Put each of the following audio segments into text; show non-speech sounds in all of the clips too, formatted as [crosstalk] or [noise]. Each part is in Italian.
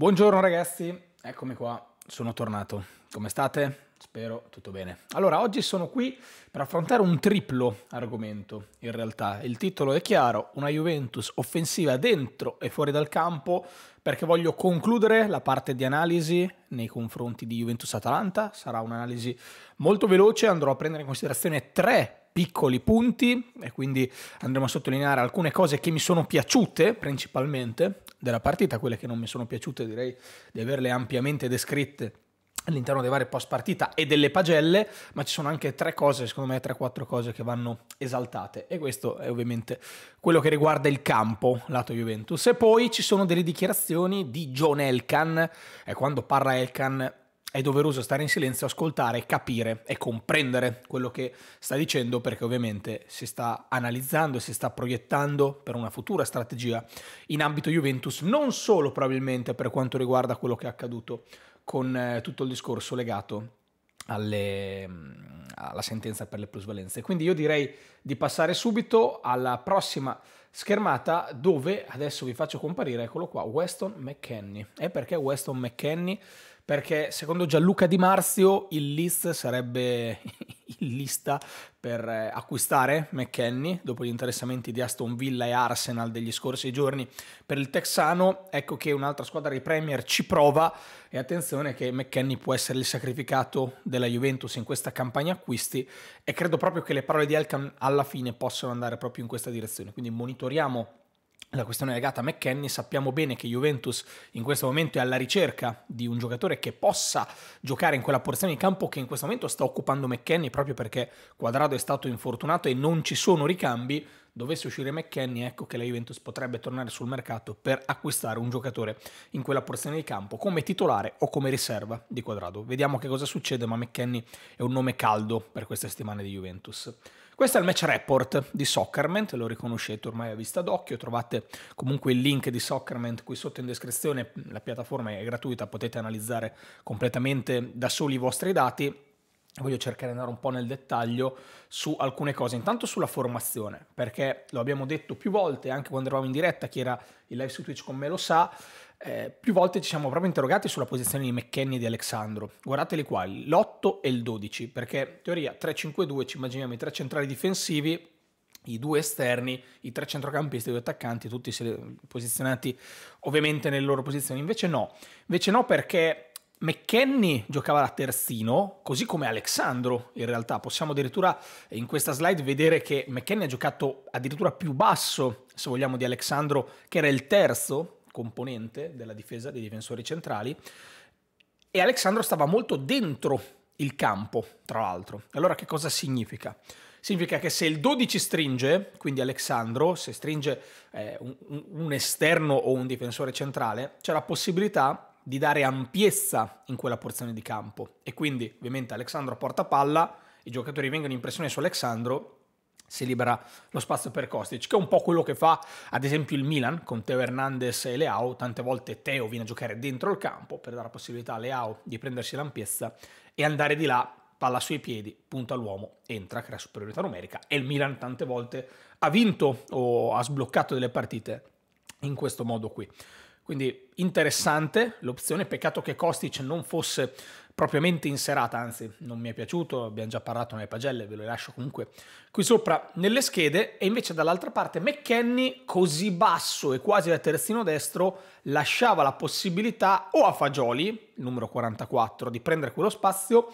Buongiorno ragazzi, eccomi qua, sono tornato. Come state? Spero tutto bene. Allora, oggi sono qui per affrontare un triplo argomento, in realtà. Il titolo è chiaro, una Juventus offensiva dentro e fuori dal campo, perché voglio concludere la parte di analisi nei confronti di Juventus-Atalanta. Sarà un'analisi molto veloce, andrò a prendere in considerazione tre piccoli punti e quindi andremo a sottolineare alcune cose che mi sono piaciute principalmente della partita, quelle che non mi sono piaciute direi di averle ampiamente descritte all'interno dei vari post partita e delle pagelle, ma ci sono anche tre cose, secondo me 3 quattro cose che vanno esaltate e questo è ovviamente quello che riguarda il campo lato Juventus. E poi ci sono delle dichiarazioni di John Elkan e quando parla Elkan è doveroso stare in silenzio, ascoltare, capire e comprendere quello che sta dicendo perché ovviamente si sta analizzando e si sta proiettando per una futura strategia in ambito Juventus, non solo probabilmente per quanto riguarda quello che è accaduto con eh, tutto il discorso legato alle, mm, alla sentenza per le plusvalenze. Quindi io direi di passare subito alla prossima schermata dove adesso vi faccio comparire, eccolo qua, Weston McKenney. E perché Weston McKenney? perché secondo Gianluca Di Marzio il list sarebbe [laughs] in lista per eh, acquistare McKenny dopo gli interessamenti di Aston Villa e Arsenal degli scorsi giorni per il texano. Ecco che un'altra squadra di Premier ci prova e attenzione che McKenny può essere il sacrificato della Juventus in questa campagna acquisti e credo proprio che le parole di Elkan alla fine possano andare proprio in questa direzione. Quindi monitoriamo la questione legata a McKenny, sappiamo bene che Juventus in questo momento è alla ricerca di un giocatore che possa giocare in quella porzione di campo che in questo momento sta occupando McKenny proprio perché Quadrado è stato infortunato e non ci sono ricambi. Dovesse uscire McKenny, ecco che la Juventus potrebbe tornare sul mercato per acquistare un giocatore in quella porzione di campo come titolare o come riserva di Quadrado. Vediamo che cosa succede, ma McKenny è un nome caldo per queste settimane di Juventus. Questo è il match report di Soccerment, lo riconoscete ormai a vista d'occhio, trovate comunque il link di Soccerment qui sotto in descrizione, la piattaforma è gratuita, potete analizzare completamente da soli i vostri dati voglio cercare di andare un po' nel dettaglio su alcune cose. Intanto sulla formazione, perché lo abbiamo detto più volte, anche quando eravamo in diretta, chi era in live su Twitch con me lo sa, eh, più volte ci siamo proprio interrogati sulla posizione di McKenny e di Alexandro. Guardateli qua, l'8 e il 12, perché in teoria 3-5-2 ci immaginiamo i tre centrali difensivi, i due esterni, i tre centrocampisti, i due attaccanti, tutti posizionati ovviamente nelle loro posizioni. Invece no, invece no perché McKenny giocava da terzino, così come Alexandro in realtà. Possiamo addirittura in questa slide vedere che McKenny ha giocato addirittura più basso, se vogliamo, di Alexandro, che era il terzo componente della difesa dei difensori centrali e Alexandro stava molto dentro il campo, tra l'altro. Allora che cosa significa? Significa che se il 12 stringe, quindi Alexandro, se stringe eh, un, un esterno o un difensore centrale, c'è la possibilità di dare ampiezza in quella porzione di campo e quindi ovviamente Alexandro porta palla, i giocatori vengono in pressione su Alexandro si libera lo spazio per Kostic, che è un po' quello che fa ad esempio il Milan con Teo Hernandez e Leao, tante volte Teo viene a giocare dentro il campo per dare la possibilità a Leao di prendersi l'ampiezza e andare di là, palla sui piedi, punta l'uomo, entra, crea superiorità numerica e il Milan tante volte ha vinto o ha sbloccato delle partite in questo modo qui. Quindi interessante l'opzione, peccato che Kostic non fosse propriamente in serata, anzi non mi è piaciuto, abbiamo già parlato nelle pagelle, ve lo lascio comunque qui sopra nelle schede, e invece dall'altra parte McKenny così basso e quasi da terzino destro lasciava la possibilità o a Fagioli, numero 44, di prendere quello spazio,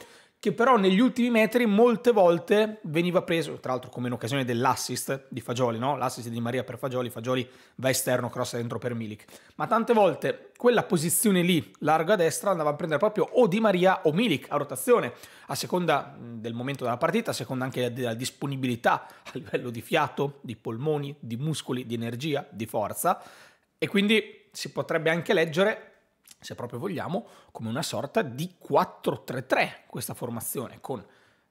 che però negli ultimi metri molte volte veniva preso, tra l'altro come in occasione dell'assist di Fagioli, no? l'assist di Maria per Fagioli, Fagioli va esterno, cross dentro per Milik, ma tante volte quella posizione lì, largo a destra, andava a prendere proprio o Di Maria o Milik a rotazione, a seconda del momento della partita, a seconda anche della disponibilità a livello di fiato, di polmoni, di muscoli, di energia, di forza, e quindi si potrebbe anche leggere se proprio vogliamo, come una sorta di 4-3-3 questa formazione con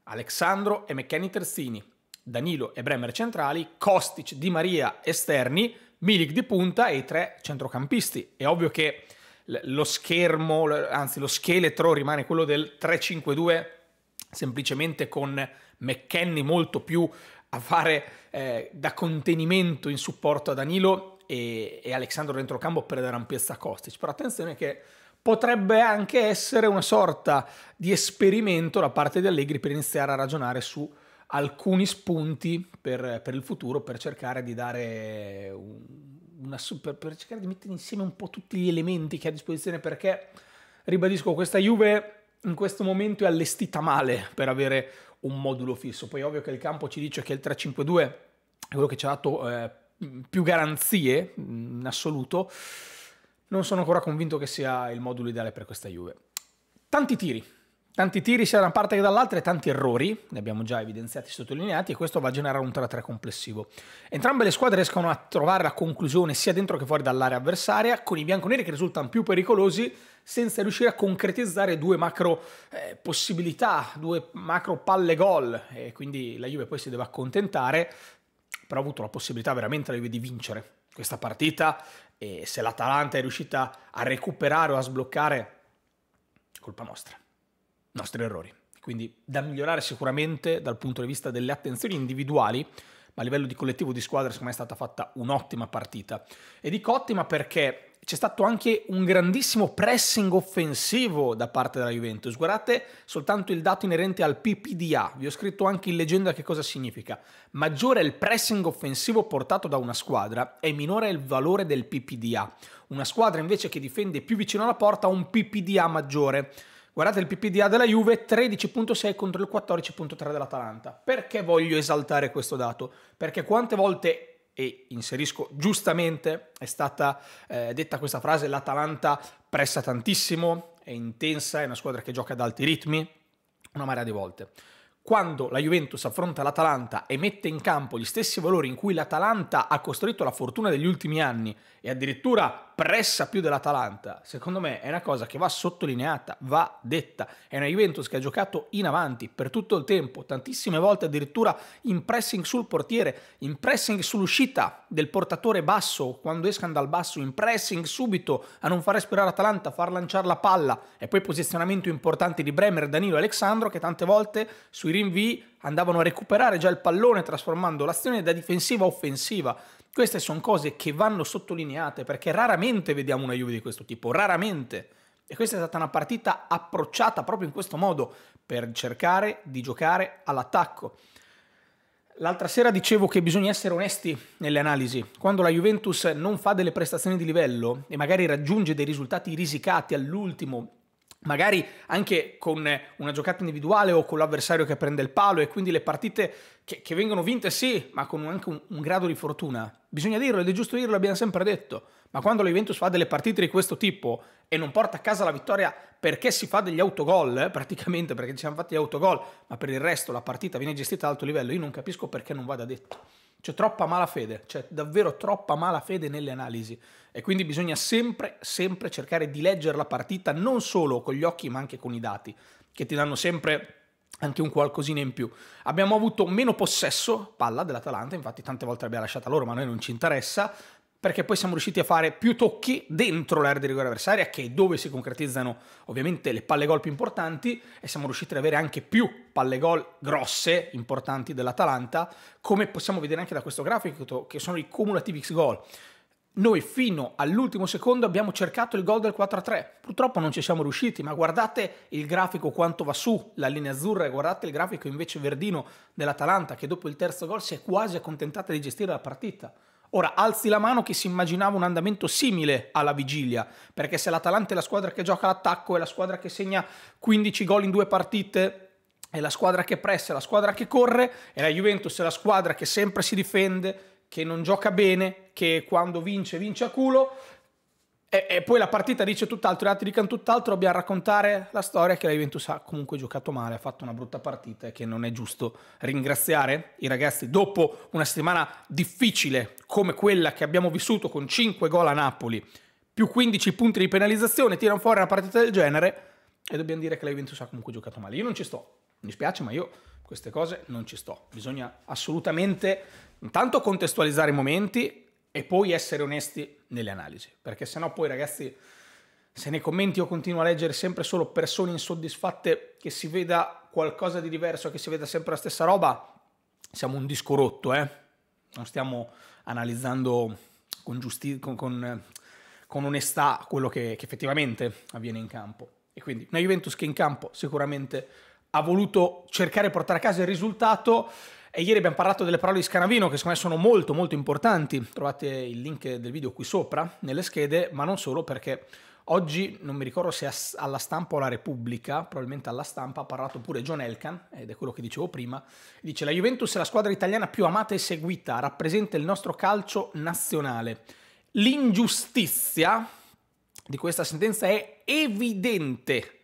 Alexandro e McKenny terzini, Danilo e Bremer centrali, Kostic, Di Maria esterni, Milik di punta e i tre centrocampisti. È ovvio che lo schermo, anzi lo scheletro rimane quello del 3-5-2 semplicemente con McKenny molto più a fare eh, da contenimento in supporto a Danilo e, e dentro campo per dare ampiezza a Kostic, però attenzione che potrebbe anche essere una sorta di esperimento da parte di Allegri per iniziare a ragionare su alcuni spunti per, per il futuro, per cercare di dare una, super, per cercare di mettere insieme un po' tutti gli elementi che ha a disposizione perché ribadisco questa Juve in questo momento è allestita male per avere un modulo fisso. Poi ovvio che il campo ci dice che il 3-5-2 è quello che ci ha dato eh, più garanzie in assoluto, non sono ancora convinto che sia il modulo ideale per questa Juve. Tanti tiri, tanti tiri sia da una parte che dall'altra e tanti errori, ne abbiamo già evidenziati e sottolineati, e questo va a generare un 3-3 complessivo. Entrambe le squadre riescono a trovare la conclusione sia dentro che fuori dall'area avversaria, con i bianconeri che risultano più pericolosi senza riuscire a concretizzare due macro eh, possibilità, due macro palle gol, e quindi la Juve poi si deve accontentare però ha avuto la possibilità veramente di vincere questa partita e se l'Atalanta è riuscita a recuperare o a sbloccare, colpa nostra, nostri errori. Quindi da migliorare sicuramente dal punto di vista delle attenzioni individuali, ma a livello di collettivo di squadra secondo me è stata fatta un'ottima partita. E dico ottima perché c'è stato anche un grandissimo pressing offensivo da parte della Juventus. Guardate soltanto il dato inerente al PPDA, vi ho scritto anche in leggenda che cosa significa. Maggiore è il pressing offensivo portato da una squadra e minore è il valore del PPDA. Una squadra invece che difende più vicino alla porta ha un PPDA maggiore. Guardate il PPDA della Juve 13.6 contro il 14.3 dell'Atalanta. Perché voglio esaltare questo dato? Perché quante volte e inserisco giustamente, è stata eh, detta questa frase, l'Atalanta pressa tantissimo, è intensa, è una squadra che gioca ad alti ritmi, una marea di volte. Quando la Juventus affronta l'Atalanta e mette in campo gli stessi valori in cui l'Atalanta ha costruito la fortuna degli ultimi anni e addirittura pressa più dell'Atalanta, secondo me è una cosa che va sottolineata, va detta. È una Juventus che ha giocato in avanti per tutto il tempo, tantissime volte addirittura in pressing sul portiere, in pressing sull'uscita del portatore basso, quando escano dal basso, in pressing subito a non far respirare Atalanta, a far lanciare la palla e poi posizionamento importante di Bremer, Danilo e Alexandro che tante volte sui rinvii andavano a recuperare già il pallone trasformando l'azione da difensiva a offensiva. Queste sono cose che vanno sottolineate perché raramente vediamo una Juve di questo tipo, raramente. E questa è stata una partita approcciata proprio in questo modo, per cercare di giocare all'attacco. L'altra sera dicevo che bisogna essere onesti nelle analisi. Quando la Juventus non fa delle prestazioni di livello e magari raggiunge dei risultati risicati all'ultimo magari anche con una giocata individuale o con l'avversario che prende il palo e quindi le partite che, che vengono vinte sì, ma con anche un, un, grado di fortuna. Bisogna dirlo ed è giusto dirlo, l'abbiamo sempre detto, ma quando la Juventus fa delle partite di questo tipo e non porta a casa la vittoria perché si fa degli autogol, eh, praticamente perché ci siamo fatti gli autogol, ma per il resto la partita viene gestita ad alto livello, io non capisco perché non vada detto. C'è troppa malafede, c'è davvero troppa malafede nelle analisi e quindi bisogna sempre, sempre cercare di leggere la partita non solo con gli occhi ma anche con i dati, che ti danno sempre anche un qualcosina in più. Abbiamo avuto meno possesso, palla dell'Atalanta, infatti tante volte l'abbiamo lasciata loro, ma a noi non ci interessa perché poi siamo riusciti a fare più tocchi dentro l'area di rigore avversaria, che è dove si concretizzano ovviamente le palle gol più importanti, e siamo riusciti ad avere anche più palle gol grosse, importanti dell'Atalanta, come possiamo vedere anche da questo grafico, che sono i cumulativi X gol. Noi fino all'ultimo secondo abbiamo cercato il gol del 4-3, purtroppo non ci siamo riusciti, ma guardate il grafico quanto va su, la linea azzurra, e guardate il grafico invece verdino dell'Atalanta, che dopo il terzo gol si è quasi accontentata di gestire la partita. Ora, alzi la mano chi si immaginava un andamento simile alla vigilia, perché se l'Atalanta è la squadra che gioca all'attacco, è la squadra che segna 15 gol in due partite, è la squadra che pressa, è la squadra che corre, e la Juventus è la squadra che sempre si difende, che non gioca bene, che quando vince vince a culo, e, e, poi la partita dice tutt'altro, gli altri dicono tutt'altro, dobbiamo raccontare la storia che la Juventus ha comunque giocato male, ha fatto una brutta partita e che non è giusto ringraziare i ragazzi dopo una settimana difficile come quella che abbiamo vissuto con 5 gol a Napoli, più 15 punti di penalizzazione, tirano fuori una partita del genere e dobbiamo dire che la Juventus ha comunque giocato male. Io non ci sto, mi spiace, ma io queste cose non ci sto. Bisogna assolutamente intanto contestualizzare i momenti e poi essere onesti nelle analisi, perché sennò poi ragazzi se nei commenti io continuo a leggere sempre solo persone insoddisfatte che si veda qualcosa di diverso, che si veda sempre la stessa roba, siamo un disco rotto, eh? Non stiamo analizzando con, giusti- con, con, con onestà quello che, che effettivamente avviene in campo. E quindi una Juventus che in campo sicuramente ha voluto cercare di portare a casa il risultato e ieri abbiamo parlato delle parole di Scanavino che secondo me sono molto molto importanti. Trovate il link del video qui sopra nelle schede, ma non solo perché oggi non mi ricordo se alla stampa o alla Repubblica, probabilmente alla stampa, ha parlato pure John Elkan, ed è quello che dicevo prima. Dice: La Juventus è la squadra italiana più amata e seguita, rappresenta il nostro calcio nazionale. L'ingiustizia di questa sentenza è evidente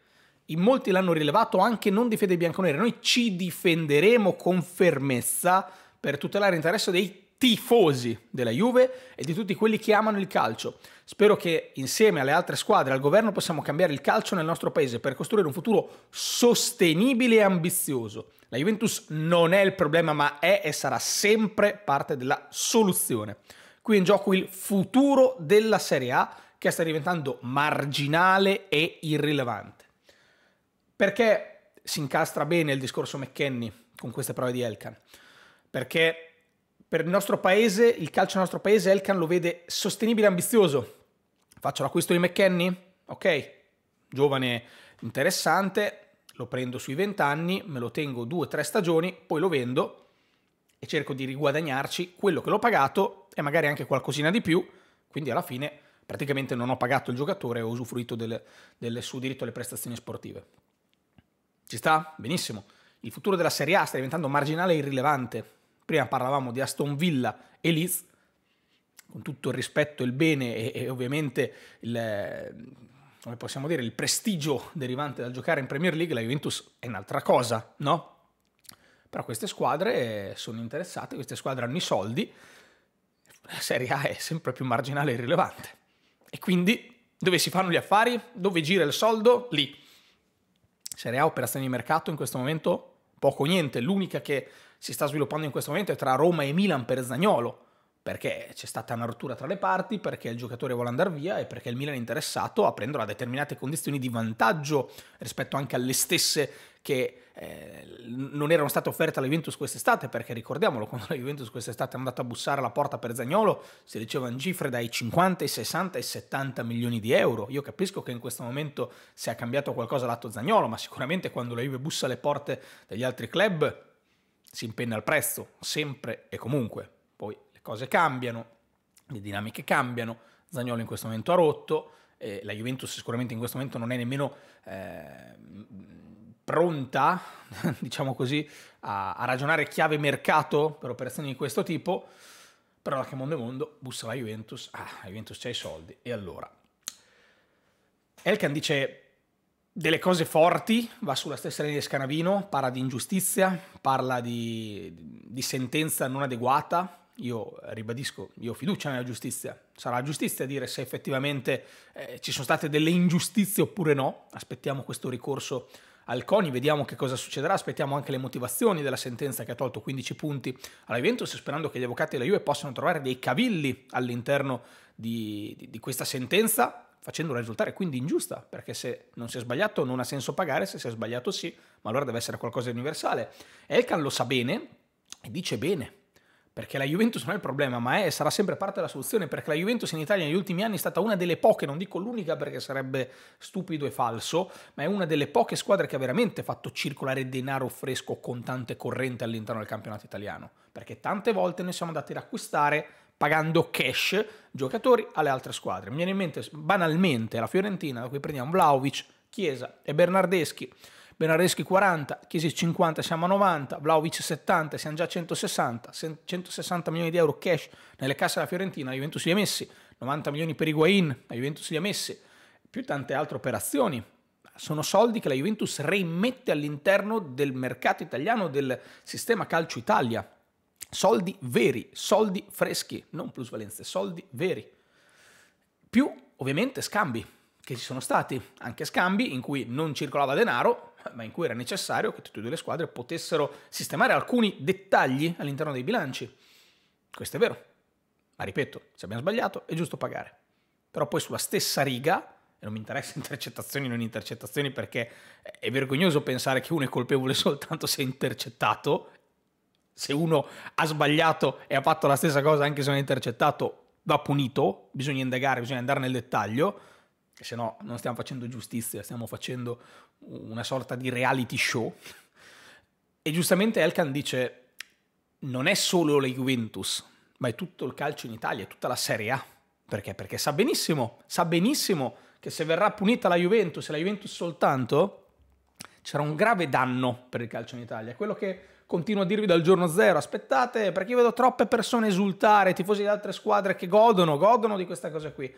in molti l'hanno rilevato anche non difende i bianconeri. noi ci difenderemo con fermezza per tutelare l'interesse dei tifosi della Juve e di tutti quelli che amano il calcio. Spero che insieme alle altre squadre, al governo, possiamo cambiare il calcio nel nostro paese per costruire un futuro sostenibile e ambizioso. La Juventus non è il problema, ma è e sarà sempre parte della soluzione. Qui è in gioco il futuro della Serie A che sta diventando marginale e irrilevante. Perché si incastra bene il discorso McKenny con queste prove di Elkan? Perché per il nostro paese, il calcio del nostro paese, Elkan lo vede sostenibile e ambizioso. Faccio l'acquisto di McKenny? Ok, giovane interessante, lo prendo sui 20 anni, me lo tengo 2-3 stagioni, poi lo vendo e cerco di riguadagnarci quello che l'ho pagato e magari anche qualcosina di più, quindi alla fine praticamente non ho pagato il giocatore ho usufruito del, del suo diritto alle prestazioni sportive. Ci sta? Benissimo. Il futuro della Serie A sta diventando marginale e irrilevante. Prima parlavamo di Aston Villa e Leeds, con tutto il rispetto, il bene e, e ovviamente il, come possiamo dire, il prestigio derivante dal giocare in Premier League, la Juventus è un'altra cosa, no? Però queste squadre sono interessate, queste squadre hanno i soldi, la Serie A è sempre più marginale e irrilevante. E quindi dove si fanno gli affari? Dove gira il soldo? Lì. Serie A operazioni di mercato in questo momento poco o niente, l'unica che si sta sviluppando in questo momento è tra Roma e Milan per Zagnolo, perché c'è stata una rottura tra le parti, perché il giocatore vuole andare via e perché il Milan è interessato a prendere a determinate condizioni di vantaggio rispetto anche alle stesse che eh, non erano state offerte alla Juventus quest'estate, perché ricordiamolo, quando la Juventus quest'estate è andata a bussare alla porta per Zagnolo, si dicevano cifre dai 50, 60 e 70 milioni di euro. Io capisco che in questo momento sia cambiato qualcosa lato Zagnolo, ma sicuramente quando la Juve bussa le porte degli altri club si impenna il prezzo, sempre e comunque le cose cambiano, le dinamiche cambiano, Zagnolo in questo momento ha rotto, e eh, la Juventus sicuramente in questo momento non è nemmeno eh, pronta, [laughs] diciamo così, a, a, ragionare chiave mercato per operazioni di questo tipo, però la che mondo è mondo, bussa la Juventus, ah, la Juventus c'ha i soldi, e allora? Elkan dice delle cose forti, va sulla stessa linea di Scanavino, parla di ingiustizia, parla di, di sentenza non adeguata, io ribadisco, io ho fiducia nella giustizia, sarà la giustizia a dire se effettivamente eh, ci sono state delle ingiustizie oppure no, aspettiamo questo ricorso al CONI, vediamo che cosa succederà, aspettiamo anche le motivazioni della sentenza che ha tolto 15 punti all'Juventus, sperando che gli avvocati della Juve possano trovare dei cavilli all'interno di, di, di questa sentenza, facendola risultare quindi ingiusta, perché se non si è sbagliato non ha senso pagare, se si è sbagliato sì, ma allora deve essere qualcosa di universale. Elkan lo sa bene e dice bene, perché la Juventus non è il problema, ma è, sarà sempre parte della soluzione, perché la Juventus in Italia negli ultimi anni è stata una delle poche, non dico l'unica perché sarebbe stupido e falso, ma è una delle poche squadre che ha veramente fatto circolare denaro fresco contante corrente all'interno del campionato italiano, perché tante volte noi siamo andati ad acquistare pagando cash giocatori alle altre squadre. Mi viene in mente banalmente la Fiorentina, da cui prendiamo Vlaovic, Chiesa e Bernardeschi Benareschi 40, Chiesi 50, siamo a 90, Vlaovic 70, siamo già a 160, 160 milioni di euro cash nelle casse della Fiorentina, la Juventus li ha messi, 90 milioni per Higuain, la Juventus li ha messi, più tante altre operazioni. Sono soldi che la Juventus reimmette all'interno del mercato italiano, del sistema calcio Italia. Soldi veri, soldi freschi, non plusvalenze, soldi veri. Più ovviamente scambi che ci sono stati, anche scambi in cui non circolava denaro, ma in cui era necessario che tutte e due le squadre potessero sistemare alcuni dettagli all'interno dei bilanci. Questo è vero. Ma ripeto, se abbiamo sbagliato è giusto pagare. Però poi sulla stessa riga, e non mi interessa [laughs] intercettazioni o non intercettazioni perché è vergognoso pensare che uno è colpevole soltanto se è intercettato. Se uno ha sbagliato e ha fatto la stessa cosa anche se non è intercettato, va punito, bisogna indagare, bisogna andare nel dettaglio se no non stiamo facendo giustizia, stiamo facendo una sorta di reality show. E giustamente Elkan dice, non è solo la Juventus, ma è tutto il calcio in Italia, è tutta la Serie A. Perché? Perché sa benissimo, sa benissimo che se verrà punita la Juventus e la Juventus soltanto, c'era un grave danno per il calcio in Italia. Quello che continuo a dirvi dal giorno zero, aspettate, perché io vedo troppe persone esultare, tifosi di altre squadre che godono, godono di questa cosa qui.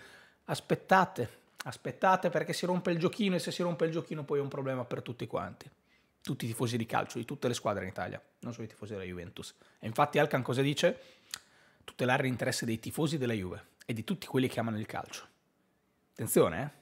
Aspettate, aspettate perché si rompe il giochino e se si rompe il giochino poi è un problema per tutti quanti. Tutti i tifosi di calcio, di tutte le squadre in Italia, non solo i tifosi della Juventus. E infatti Alcan cosa dice? Tutelare l'interesse dei tifosi della Juve e di tutti quelli che amano il calcio. Attenzione, eh?